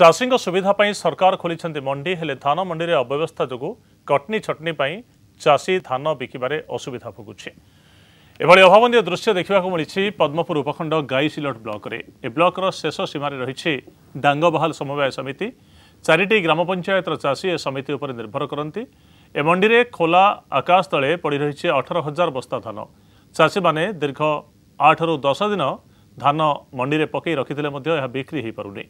ଚାଷୀଙ୍କ ସୁବିଧା ପାଇଁ ସରକାର ଖୋଲିଛନ୍ତି ମଣ୍ଡି ହେଲେ ଧାନ ମଣ୍ଡିରେ ଅବ୍ୟବସ୍ଥା ଯୋଗୁଁ କଟନି ଛଟନି ପାଇଁ ଚାଷୀ ଧାନ ବିକିବାରେ ଅସୁବିଧା ଭୋଗୁଛି ଏଭଳି ଅଭାବନୀୟ ଦୃଶ୍ୟ ଦେଖିବାକୁ ମିଳିଛି ପଦ୍ମପୁର ଉପଖଣ୍ଡ ଗାଇସିଲଟ ବ୍ଲକରେ ଏ ବ୍ଲକର ଶେଷ ସୀମାରେ ରହିଛି ଡାଙ୍ଗବହାଲ ସମବାୟ ସମିତି ଚାରିଟି ଗ୍ରାମପଞ୍ଚାୟତର ଚାଷୀ ଏ ସମିତି ଉପରେ ନିର୍ଭର କରନ୍ତି ଏ ମଣ୍ଡିରେ ଖୋଲା ଆକାଶ ତଳେ ପଡ଼ି ରହିଛି ଅଠର ହଜାର ବସ୍ତା ଧାନ ଚାଷୀମାନେ ଦୀର୍ଘ ଆଠରୁ ଦଶ ଦିନ ଧାନ ମଣ୍ଡିରେ ପକାଇ ରଖିଥିଲେ ମଧ୍ୟ ଏହା ବିକ୍ରି ହୋଇପାରୁନି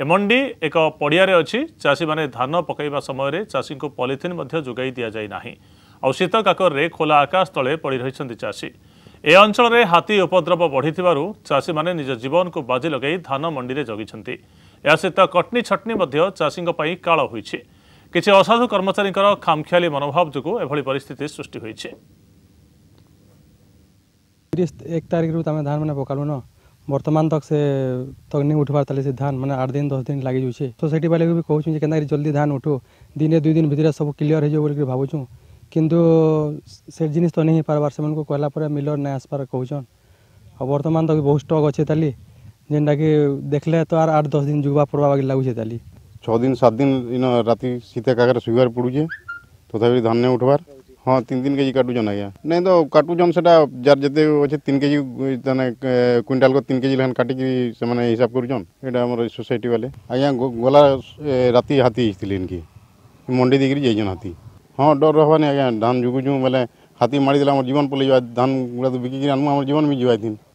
ଏମଣ୍ଡି ଏକ ପଡ଼ିଆରେ ଅଛି ଚାଷୀମାନେ ଧାନ ପକାଇବା ସମୟରେ ଚାଷୀଙ୍କୁ ପଲିଥିନ୍ ମଧ୍ୟ ଯୋଗାଇ ଦିଆଯାଇ ନାହିଁ ଆଉ ଶୀତକାକରେ ଖୋଲା ଆକାଶ ତଳେ ପଡ଼ି ରହିଛନ୍ତି ଚାଷୀ ଏ ଅଞ୍ଚଳରେ ହାତୀ ଉପଦ୍ରବ ବଢ଼ିଥିବାରୁ ଚାଷୀମାନେ ନିଜ ଜୀବନକୁ ବାଜି ଲଗାଇ ଧାନ ମଣ୍ଡିରେ ଜଗିଛନ୍ତି ଏହା ସହିତ କଟ୍ନି ଛଟ୍ନି ମଧ୍ୟ ଚାଷୀଙ୍କ ପାଇଁ କାଳ ହୋଇଛି କିଛି ଅସାଧୁ କର୍ମଚାରୀଙ୍କର ଖାମଖିଆଲି ମନୋଭାବ ଯୋଗୁଁ ଏଭଳି ପରିସ୍ଥିତି ସୃଷ୍ଟି ହୋଇଛି ତିରିଶ ଏକ ତାରିଖରୁ ତୁମେ ଧାନ ମାନେ ପକାଲୁନ बर्तमान तक से तक नहीं उठवार ताले से धान मैंने आठ दिन दस दिन लग जाए तो से बैल भी कहूँ के जल्दी धान उठो दिने दुई दिन भितर सब क्लीयर हो भावुँ किंतु से जिनस तो नहीं पार्बार से कहला मिलर नहीं आसपार कहछन और बर्तमान तो बहुत स्टक अच्छे ताली जेनटा कि देखले तो आर आठ दस दिन जुगवा पड़वा बाकी ताली छः दिन सात दिन इन राति शीत कागर सुगर पड़ुचे तथा धान नहीं उठवार ହଁ ତିନି ତିନି କେଜି କାଟୁଛନ୍ ଆଜ୍ଞା ନାଇଁ ତ କାଟୁଛନ୍ ସେଟା ଯାର୍ ଯେତେ ଅଛେ ତିନି କେଜି ତାନେ କୁଇଣ୍ଟାଲ୍କୁ ତିନି କେଜି ଲେଖାନ୍ କାଟିକି ସେମାନେ ହିସାବ କରୁଛନ୍ ଏଇଟା ଆମର ସୋସାଇଟି ବାଲେ ଆଜ୍ଞା ଗଲା ରାତି ହାତୀ ହେଇଥିଲେ ଇନ୍କି ମଣ୍ଡି ଦେଇକିରି ଯାଇଛନ୍ ହାତୀ ହଁ ଡର ହେବାନି ଆଜ୍ଞା ଧାନ ଯୁଗୁଛୁ ବେଲେ ହାତୀ ମାରିଦେଲେ ଆମର ଜୀବନ ପଲେଇ ଯିବା ଧାନ ଗୁଡ଼ା ତ ବିକିକିରି ଆନମୁ ଆମର ଜୀବନ ବି ଯିବା ଏଥିନ୍